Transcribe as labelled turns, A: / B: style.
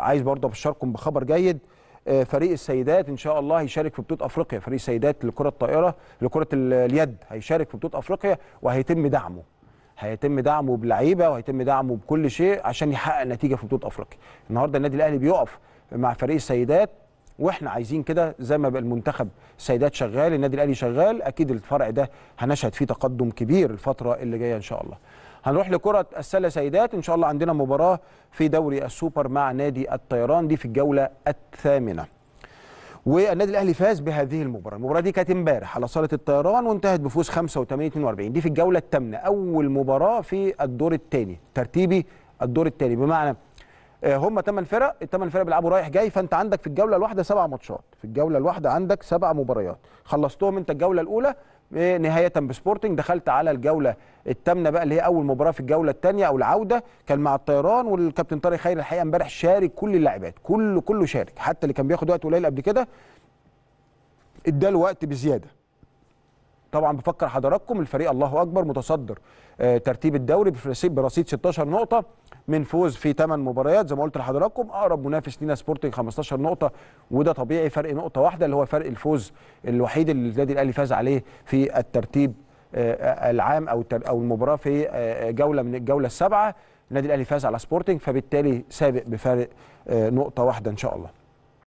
A: عايز برضه ابشركم بخبر جيد آه، فريق السيدات ان شاء الله هيشارك في بطوله افريقيا فريق السيدات لكره الطائره لكره اليد هيشارك في بطوله افريقيا وهيتم دعمه هيتم دعمه بلعيبه وهيتم دعمه بكل شيء عشان يحقق نتيجه في بطوله افريقيا النهارده النادي الاهلي بيقف مع فريق السيدات واحنا عايزين كده زي ما بقى المنتخب السيدات شغال النادي الاهلي شغال اكيد الفرع ده هنشهد فيه تقدم كبير الفتره اللي جايه ان شاء الله هنروح لكرة السلة سيدات إن شاء الله عندنا مباراة في دوري السوبر مع نادي الطيران دي في الجولة الثامنة والنادي الاهلي فاز بهذه المباراه المباراه دي كانت امبارح على صاله الطيران وانتهت بفوز 85 42 دي في الجوله الثامنه اول مباراه في الدور الثاني ترتيبي الدور الثاني بمعنى آه، هم 8 فرق الثمان فرق بيلعبوا رايح جاي فانت عندك في الجوله الواحده سبع ماتشات في الجوله الواحده عندك سبع مباريات خلصتهم انت الجوله الاولى نهايه بسبورتنج دخلت على الجوله الثامنه بقى اللي هي اول مباراه في الجوله الثانيه او العوده كان مع الطيران والكابتن طارق خير الحقيقه امبارح شارك كل اللاعبات كله كله شارك حتى اللي كان بياخد وقت قليل قبل كده اداله وقت بزياده طبعا بفكر حضراتكم الفريق الله اكبر متصدر آه، ترتيب الدوري برصيد 16 نقطه من فوز في 8 مباريات زي ما قلت لحضراتكم اقرب منافس لينا سبورتنج 15 نقطه وده طبيعي فرق نقطه واحده اللي هو فرق الفوز الوحيد اللي النادي الاهلي فاز عليه في الترتيب آه، العام او او المباراه في آه، جوله من الجوله السابعه النادي الاهلي فاز على سبورتنج فبالتالي سابق بفارق نقطه واحده ان شاء الله